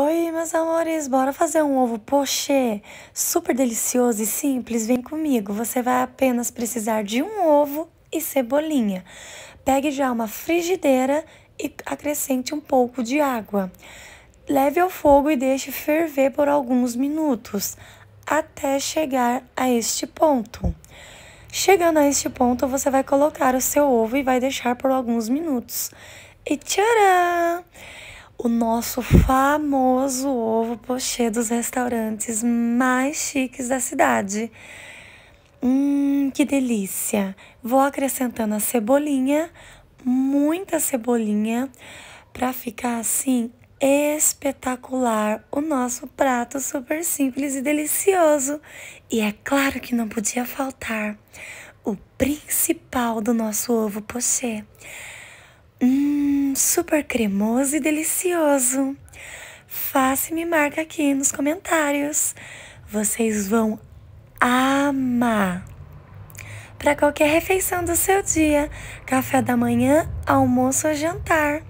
Oi, meus amores, bora fazer um ovo pochê super delicioso e simples? Vem comigo, você vai apenas precisar de um ovo e cebolinha. Pegue já uma frigideira e acrescente um pouco de água. Leve ao fogo e deixe ferver por alguns minutos, até chegar a este ponto. Chegando a este ponto, você vai colocar o seu ovo e vai deixar por alguns minutos. E tcharam! o nosso famoso ovo pochê dos restaurantes mais chiques da cidade. Hum, que delícia! Vou acrescentando a cebolinha, muita cebolinha, para ficar assim espetacular o nosso prato super simples e delicioso. E é claro que não podia faltar o principal do nosso ovo pochê. Hum, super cremoso e delicioso. Faça e me marca aqui nos comentários. Vocês vão amar. Para qualquer refeição do seu dia, café da manhã, almoço ou jantar.